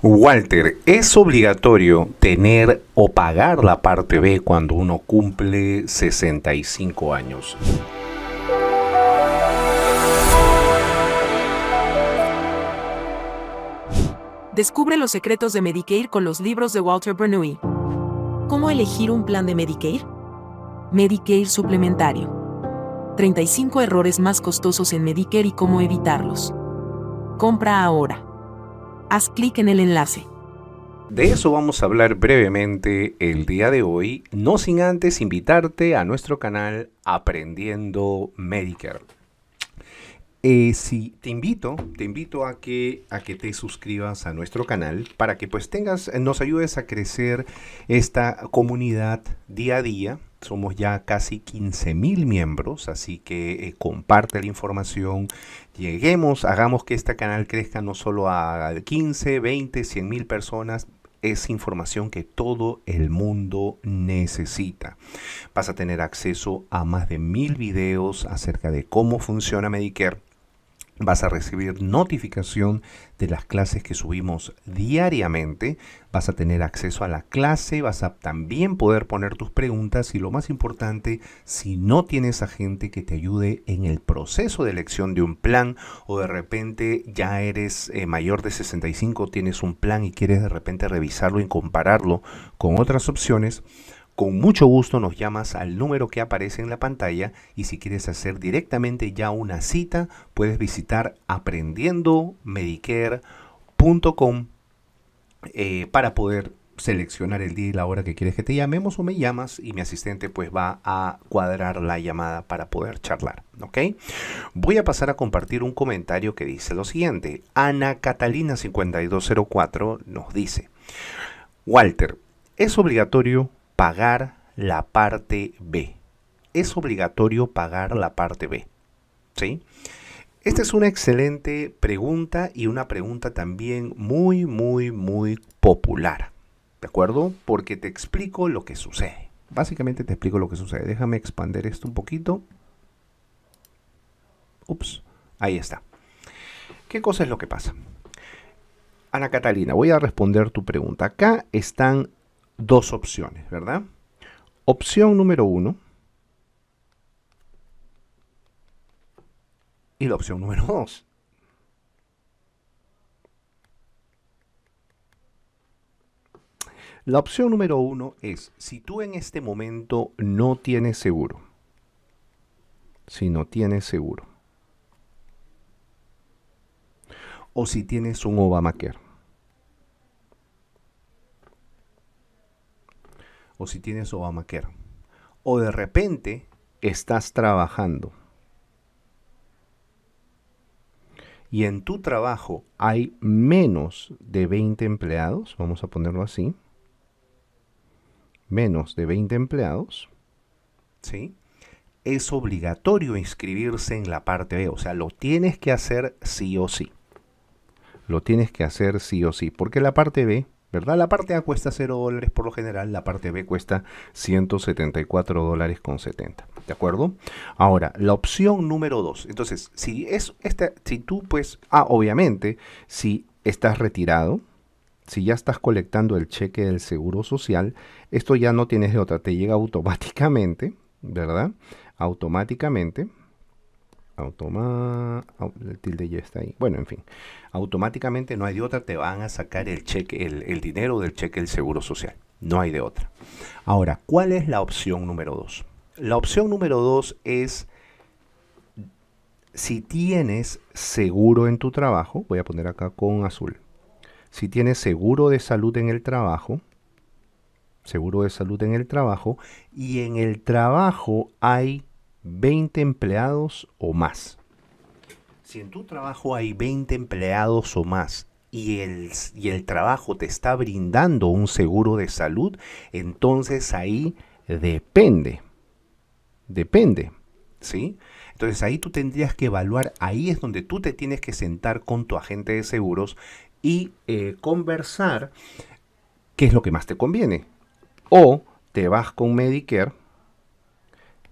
Walter, ¿es obligatorio tener o pagar la parte B cuando uno cumple 65 años? Descubre los secretos de Medicare con los libros de Walter Bernoulli. ¿Cómo elegir un plan de Medicare? Medicare suplementario. 35 errores más costosos en Medicare y cómo evitarlos. Compra ahora haz clic en el enlace. De eso vamos a hablar brevemente el día de hoy, no sin antes invitarte a nuestro canal Aprendiendo Medicare. Eh, te invito, te invito a que, a que te suscribas a nuestro canal para que pues tengas, nos ayudes a crecer esta comunidad día a día somos ya casi 15.000 miembros, así que eh, comparte la información, lleguemos, hagamos que este canal crezca no solo a 15, 20, 100 mil personas, es información que todo el mundo necesita. Vas a tener acceso a más de mil videos acerca de cómo funciona Medicare Vas a recibir notificación de las clases que subimos diariamente. Vas a tener acceso a la clase, vas a también poder poner tus preguntas y lo más importante, si no tienes a gente que te ayude en el proceso de elección de un plan o de repente ya eres eh, mayor de 65, tienes un plan y quieres de repente revisarlo y compararlo con otras opciones, con mucho gusto nos llamas al número que aparece en la pantalla y si quieres hacer directamente ya una cita, puedes visitar aprendiendomedicare.com eh, para poder seleccionar el día y la hora que quieres que te llamemos o me llamas y mi asistente pues va a cuadrar la llamada para poder charlar, ¿ok? Voy a pasar a compartir un comentario que dice lo siguiente. Ana Catalina 5204 nos dice, Walter, ¿es obligatorio pagar la parte B. Es obligatorio pagar la parte B. ¿Sí? Esta es una excelente pregunta y una pregunta también muy, muy, muy popular. ¿De acuerdo? Porque te explico lo que sucede. Básicamente te explico lo que sucede. Déjame expander esto un poquito. Ups, ahí está. ¿Qué cosa es lo que pasa? Ana Catalina, voy a responder tu pregunta. Acá están dos opciones, ¿verdad? Opción número uno y la opción número dos. La opción número uno es, si tú en este momento no tienes seguro, si no tienes seguro, o si tienes un Obamacare, o si tienes Obamacare. O de repente estás trabajando. Y en tu trabajo hay menos de 20 empleados, vamos a ponerlo así. Menos de 20 empleados. ¿Sí? Es obligatorio inscribirse en la parte B, o sea, lo tienes que hacer sí o sí. Lo tienes que hacer sí o sí, porque la parte B ¿verdad? La parte A cuesta 0 dólares por lo general, la parte B cuesta 174 dólares con 70, ¿de acuerdo? Ahora, la opción número 2, entonces, si, es esta, si tú pues, ah, obviamente, si estás retirado, si ya estás colectando el cheque del Seguro Social, esto ya no tienes de otra, te llega automáticamente, ¿verdad? Automáticamente, automa el tilde ya está ahí. Bueno, en fin, automáticamente no hay de otra, te van a sacar el cheque, el, dinero del cheque del seguro social. No hay de otra. Ahora, ¿cuál es la opción número dos La opción número dos es si tienes seguro en tu trabajo, voy a poner acá con azul. Si tienes seguro de salud en el trabajo, seguro de salud en el trabajo, y en el trabajo hay 20 empleados o más. Si en tu trabajo hay 20 empleados o más y el, el trabajo te está brindando un seguro de salud, entonces ahí depende. Depende. ¿Sí? Entonces ahí tú tendrías que evaluar, ahí es donde tú te tienes que sentar con tu agente de seguros y eh, conversar qué es lo que más te conviene. O te vas con Medicare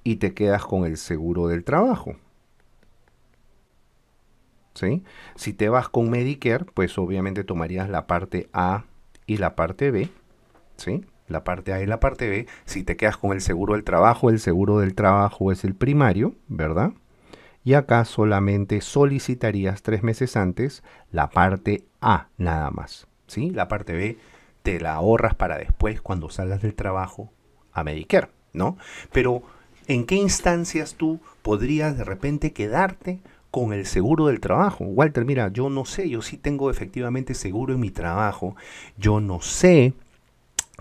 y te quedas con el seguro del trabajo. ¿Sí? Si te vas con Medicare, pues obviamente tomarías la parte A y la parte B, ¿sí? La parte A y la parte B. Si te quedas con el seguro del trabajo, el seguro del trabajo es el primario, ¿verdad? Y acá solamente solicitarías tres meses antes la parte A nada más, ¿sí? La parte B te la ahorras para después cuando salgas del trabajo a Medicare, ¿no? Pero ¿En qué instancias tú podrías de repente quedarte con el seguro del trabajo? Walter, mira, yo no sé, yo sí tengo efectivamente seguro en mi trabajo, yo no sé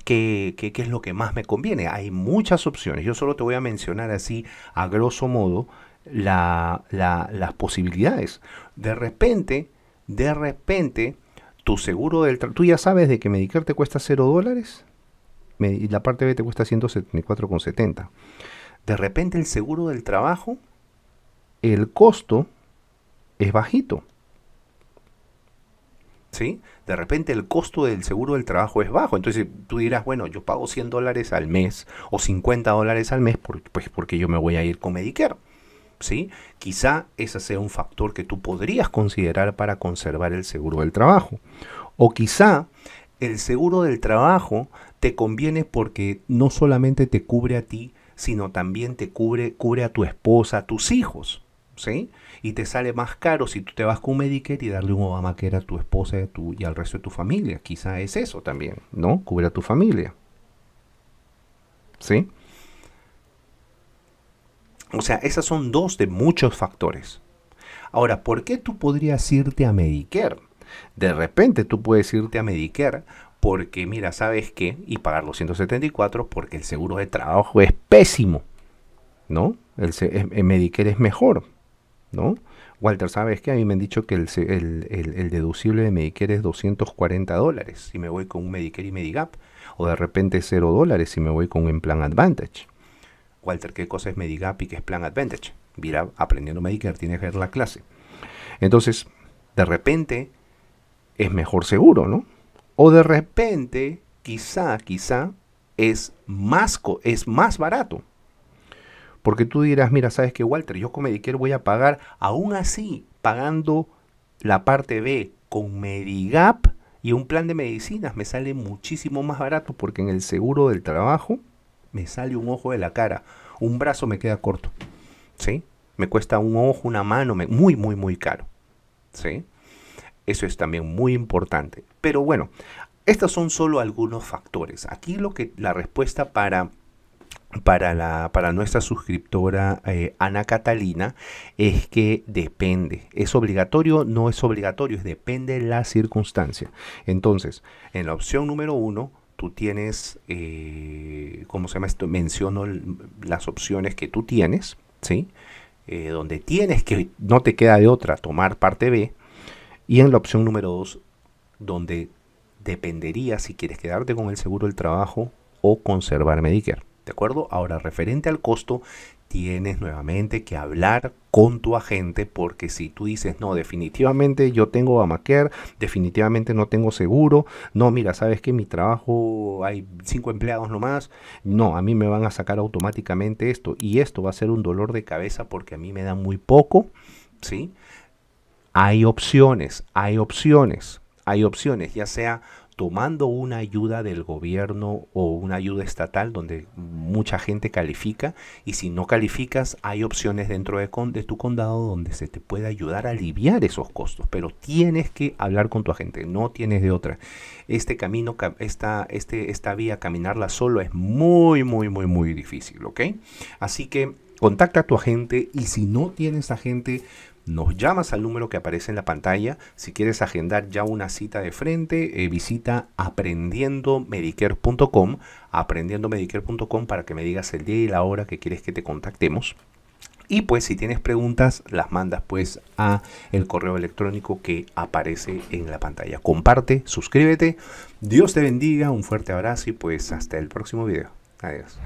qué, es lo que más me conviene. Hay muchas opciones, yo solo te voy a mencionar así a grosso modo la, la, las posibilidades. De repente, de repente, tu seguro del trabajo, tú ya sabes de que Medicare te cuesta 0 dólares y la parte B te cuesta 174,70 de repente el seguro del trabajo, el costo es bajito. ¿Sí? De repente el costo del seguro del trabajo es bajo. Entonces tú dirás, bueno, yo pago 100 dólares al mes o 50 dólares al mes pues, porque yo me voy a ir con Medicare. ¿Sí? Quizá ese sea un factor que tú podrías considerar para conservar el seguro del trabajo. O quizá el seguro del trabajo te conviene porque no solamente te cubre a ti sino también te cubre, cubre a tu esposa, a tus hijos, ¿sí? Y te sale más caro si tú te vas con Medicare y darle un Obamacare a tu esposa y, y al resto de tu familia. Quizá es eso también, ¿no? Cubre a tu familia. ¿Sí? O sea, esas son dos de muchos factores. Ahora, ¿por qué tú podrías irte a Medicare? De repente tú puedes irte a Medicare porque mira, ¿sabes qué? Y pagar los 174 porque el seguro de trabajo es pésimo, ¿no? El, Medicare es mejor, ¿no? Walter, ¿sabes qué? A mí me han dicho que el, el deducible de Medicare es 240 dólares si me voy con un Medicare y Medigap, o de repente 0 dólares si me voy con un plan Advantage. Walter, ¿qué cosa es Medigap y qué es plan Advantage? Mira, aprendiendo Medicare tienes que ver la clase. Entonces, de repente es mejor seguro, ¿no? O de repente, quizá, quizá, es más, es más barato. Porque tú dirás, mira, sabes que Walter, yo con Medicare voy a pagar, aún así, pagando la parte B con Medigap y un plan de medicinas, me sale muchísimo más barato porque en el seguro del trabajo me sale un ojo de la cara, un brazo me queda corto, ¿sí? Me cuesta un ojo, una mano, muy, muy, muy caro, ¿sí? Eso es también muy importante. Pero bueno, estos son solo algunos factores. Aquí lo que la respuesta para para, la, para nuestra suscriptora eh, Ana Catalina es que depende. ¿Es obligatorio? No es obligatorio, es depende de la circunstancia. Entonces, en la opción número uno, tú tienes, eh, ¿cómo se llama esto? Menciono las opciones que tú tienes, ¿sí? Eh, donde tienes que, no te queda de otra, tomar parte B y en la opción número 2, donde dependería si quieres quedarte con el seguro del trabajo o conservar Medicare. ¿De acuerdo? Ahora, referente al costo, tienes nuevamente que hablar con tu agente porque si tú dices, no, definitivamente yo tengo Amacare, definitivamente no tengo seguro, no, mira, sabes que mi trabajo hay cinco empleados nomás, no, a mí me van a sacar automáticamente esto y esto va a ser un dolor de cabeza porque a mí me da muy poco, ¿sí? Hay opciones, hay opciones, hay opciones, ya sea tomando una ayuda del gobierno o una ayuda estatal donde mucha gente califica y si no calificas hay opciones dentro de, tu condado donde se te puede ayudar a aliviar esos costos pero tienes que hablar con tu agente no tienes de otra este camino esta, este, esta vía caminarla solo es muy muy muy muy difícil ok así que contacta a tu agente y si no tienes agente nos llamas al número que aparece en la pantalla. Si quieres agendar ya una cita de frente, eh, visita aprendiendomedicare.com, aprendiendomedicare.com para que me digas el día y la hora que quieres que te contactemos. Y pues si tienes preguntas, las mandas pues a el correo electrónico que aparece en la pantalla. Comparte, suscríbete. Dios te bendiga, un fuerte abrazo y pues hasta el próximo video. Adiós.